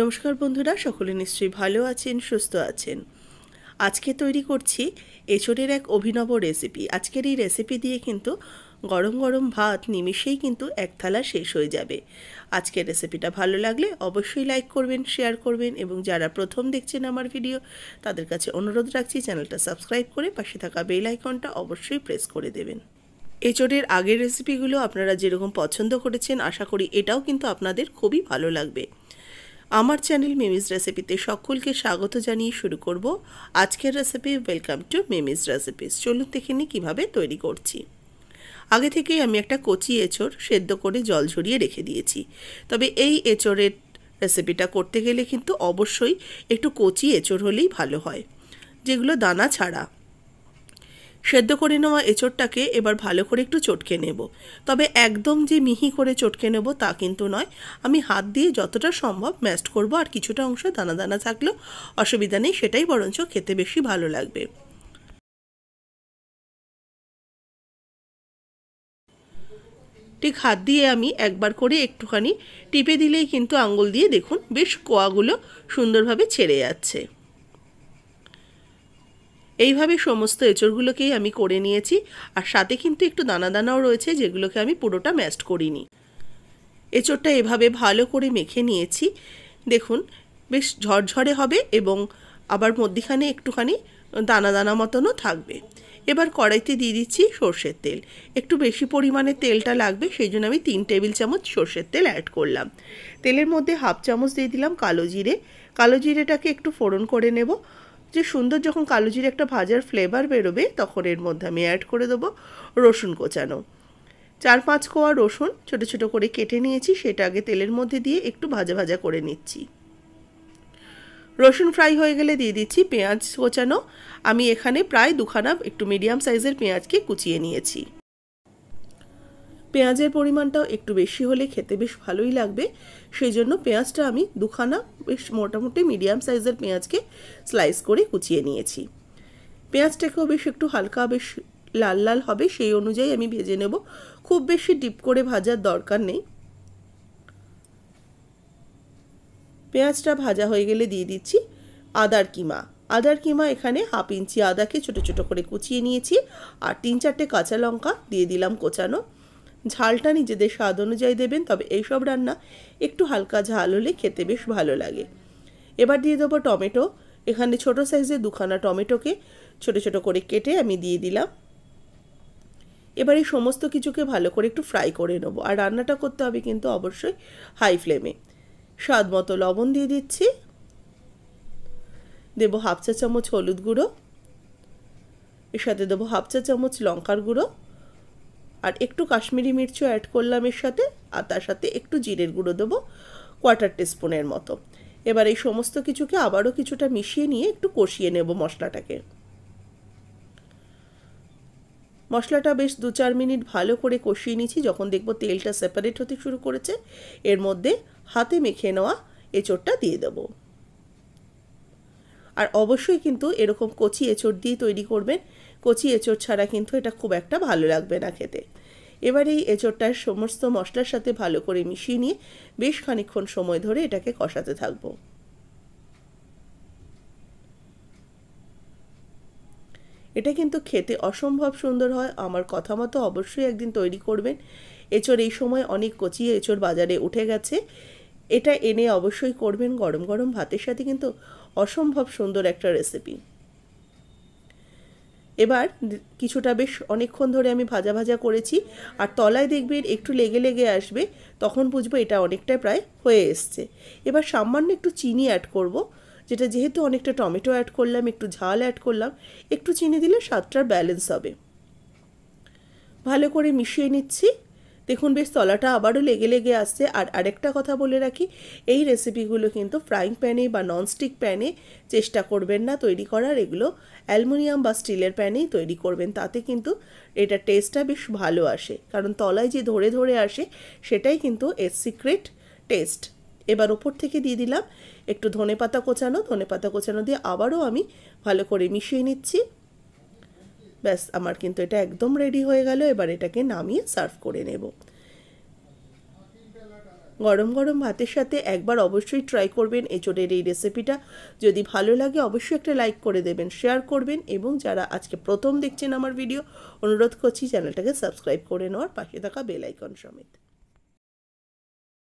নমস্কার বন্ধুরা সকলে নিশ্চয়ই ভালো আছেন সুস্থ আছেন আজকে তৈরি করছি এছরের এক অভিনব রেসিপি আজকের এই রেসিপি দিয়ে কিন্তু গরম গরম ভাত নিমিশেই কিন্তু এক থালা শেষ হয়ে যাবে আজকের রেসিপিটা ভালো লাগলে অবশ্যই লাইক করবেন শেয়ার করবেন এবং যারা প্রথম দেখছেন আমার ভিডিও তাদের কাছে অনুরোধ রাখছি চ্যানেলটা সাবস্ক্রাইব করে পাশে থাকা বেল আইকনটা অবশ্যই প্রেস করে দেবেন এচোরের আগের রেসিপিগুলো আপনারা যেরকম পছন্দ করেছেন আশা করি এটাও কিন্তু আপনাদের খুবই ভালো লাগবে আমার চ্যানেল মিমিজ রেসিপিতে সকলকে স্বাগত জানিয়ে শুরু করব আজকের recipe welcome to Mimi's recipes চলুন দেখে নিই কীভাবে তৈরি করছি আগে থেকেই আমি একটা কচি এঁচড় সেদ্ধ করে জল ঝরিয়ে রেখে দিয়েছি তবে এই এঁচড়ের রেসিপিটা করতে গেলে কিন্তু অবশ্যই একটু কচি এঁচড় হলেই ভালো হয় যেগুলো দানা ছাড়া সেদ্ধ করে নেওয়া এঁচোড়টাকে এবার ভালো করে একটু চটকে নেব তবে একদম যে মিহি করে চটকে নেব তা কিন্তু নয় আমি হাত দিয়ে যতটা সম্ভব ম্যাস্ট করব আর কিছুটা অংশ দানা দানা থাকলেও অসুবিধা নেই সেটাই বরঞ্চ খেতে বেশি ভালো লাগবে ঠিক হাত দিয়ে আমি একবার করে একটুখানি টিপে দিলেই কিন্তু আঙুল দিয়ে দেখুন বেশ কোয়াগুলো সুন্দরভাবে ছেড়ে যাচ্ছে এইভাবে সমস্ত এঁচড়গুলোকেই আমি করে নিয়েছি আর সাথে কিন্তু একটু দানা দানাও রয়েছে যেগুলোকে আমি পুরোটা ম্যাস্ট করিনি এঁচড়টা এভাবে ভালো করে মেখে নিয়েছি দেখুন বেশ ঝরঝরে হবে এবং আবার মধ্যিখানে একটুখানি দানা দানা মতনও থাকবে এবার কড়াইতে দিয়ে দিচ্ছি সর্ষের তেল একটু বেশি পরিমাণে তেলটা লাগবে সেই জন্য আমি তিন টেবিল চামচ সর্ষের তেল অ্যাড করলাম তেলের মধ্যে হাফ চামচ দিয়ে দিলাম কালো জিরে কালো জিরেটাকে একটু ফোড়ন করে নেব যে সুন্দর যখন কালো জিরে একটা ভাজার ফ্লেভার বেরোবে তখন এর মধ্যে আমি অ্যাড করে দেবো রসুন কোচানো চার পাঁচ কোয়া রসুন ছোটো ছোটো করে কেটে নিয়েছি সেটা আগে তেলের মধ্যে দিয়ে একটু ভাজা ভাজা করে নিচ্ছি রসুন ফ্রাই হয়ে গেলে দিয়ে দিচ্ছি পেঁয়াজ কোচানো আমি এখানে প্রায় দুখানা একটু মিডিয়াম সাইজের পেঁয়াজকে কুচিয়ে নিয়েছি পেঁয়াজের পরিমাণটাও একটু বেশি হলে খেতে বেশ ভালোই লাগবে সেই জন্য পেঁয়াজটা আমি দুখানা বেশ মোটামুটি মিডিয়াম সাইজের পেঁয়াজকে স্লাইস করে কুচিয়ে নিয়েছি পেঁয়াজটাকেও বেশ একটু হালকা বেশ লাল লাল হবে সেই অনুযায়ী আমি ভেজে নেব খুব বেশি ডিপ করে ভাজার দরকার নেই পেঁয়াজটা ভাজা হয়ে গেলে দিয়ে দিচ্ছি আদার কিমা আদার কিমা এখানে হাফ ইঞ্চি আদাকে ছোটো ছোটো করে কুচিয়ে নিয়েছি আর তিন চারটে কাঁচা লঙ্কা দিয়ে দিলাম কোচানো ঝালটা নিজেদের স্বাদ অনুযায়ী দেবেন তবে এইসব রান্না একটু হালকা ঝাল হলে খেতে বেশ ভালো লাগে এবার দিয়ে দেবো টমেটো এখানে ছোট সাইজের দুখানা টমেটোকে ছোট ছোট করে কেটে আমি দিয়ে দিলাম এবার এই সমস্ত কিছুকে ভালো করে একটু ফ্রাই করে নেবো আর রান্নাটা করতে হবে কিন্তু অবশ্যই হাই ফ্লেমে স্বাদ মতো লবণ দিয়ে দিচ্ছি দেবো হাফ চা চামচ হলুদ গুঁড়ো এর সাথে দেবো হাফ চা চামচ লঙ্কার গুঁড়ো আর একটু কাশ্মীরি মির্চও অ্যাড করলাম এর সাথে আর তার সাথে একটু জিরের গুঁড়ো দেবো কোয়ার্টার টিস্পুনের মতো এবার এই সমস্ত কিছুকে আবারও কিছুটা মিশিয়ে নিয়ে একটু কষিয়ে নেব মশলাটাকে মশলাটা বেশ দু চার মিনিট ভালো করে কষিয়ে নিয়েছি যখন দেখব তেলটা সেপারেট হতে শুরু করেছে এর মধ্যে হাতে মেখে নেওয়া এচোরটা দিয়ে দেবো আর অবশ্যই কিন্তু এরকম কচি এঁচড় দিয়ে তৈরি করবেন কচি এঁচড় ছাড়া কিন্তু এটা খুব একটা ভালো লাগবে না খেতে এবার এই এঁচড়টার সমস্ত মশলার সাথে ভালো করে মিশিয়ে নিয়ে বেশ খানিক্ষণ সময় ধরে এটাকে কষাতে থাকবো এটা কিন্তু খেতে অসম্ভব সুন্দর হয় আমার কথা মতো অবশ্যই একদিন তৈরি করবেন এঁচড় এই সময় অনেক কচি এঁচড় বাজারে উঠে গেছে এটা এনে অবশ্যই করবেন গরম গরম ভাতের সাথে কিন্তু অসম্ভব সুন্দর একটা রেসিপি এবার কিছুটা বেশ অনেকক্ষণ ধরে আমি ভাজা ভাজা করেছি আর তলায় দেখবে একটু লেগে লেগে আসবে তখন বুঝবো এটা অনেকটা প্রায় হয়ে এসছে এবার সামান্য একটু চিনি অ্যাড করব যেটা যেহেতু অনেকটা টমেটো অ্যাড করলাম একটু ঝাল অ্যাড করলাম একটু চিনি দিলে স্বাদটার ব্যালেন্স হবে ভালো করে মিশিয়ে নিচ্ছি দেখুন বেশ তলাটা আবারও লেগে লেগে আসছে আর আরেকটা কথা বলে রাখি এই রেসিপিগুলো কিন্তু ফ্রাইং প্যানে বা ননস্টিক প্যানে চেষ্টা করবেন না তৈরি করার এগুলো অ্যালুমিনিয়াম বা স্টিলের প্যানেই তৈরি করবেন তাতে কিন্তু এটা টেস্টটা বেশ ভালো আসে কারণ তলায় যে ধরে ধরে আসে সেটাই কিন্তু এর সিক্রেট টেস্ট এবার ওপর থেকে দিয়ে দিলাম একটু ধনে পাতা কোচানো ধনে পাতা কোচানো দিয়ে আবারও আমি ভালো করে মিশিয়ে নিচ্ছি ব্যাস আমার কিন্তু এটা একদম রেডি হয়ে গেল এবার এটাকে নামিয়ে সার্ভ করে নেব গরম গরম ভাতের সাথে একবার অবশ্যই ট্রাই করবেন এঁচোড়ের এই রেসিপিটা যদি ভালো লাগে অবশ্যই একটা লাইক করে দেবেন শেয়ার করবেন এবং যারা আজকে প্রথম দেখছেন আমার ভিডিও অনুরোধ করছি চ্যানেলটাকে সাবস্ক্রাইব করে নেওয়ার পাশে থাকা বেল আইকন সমেত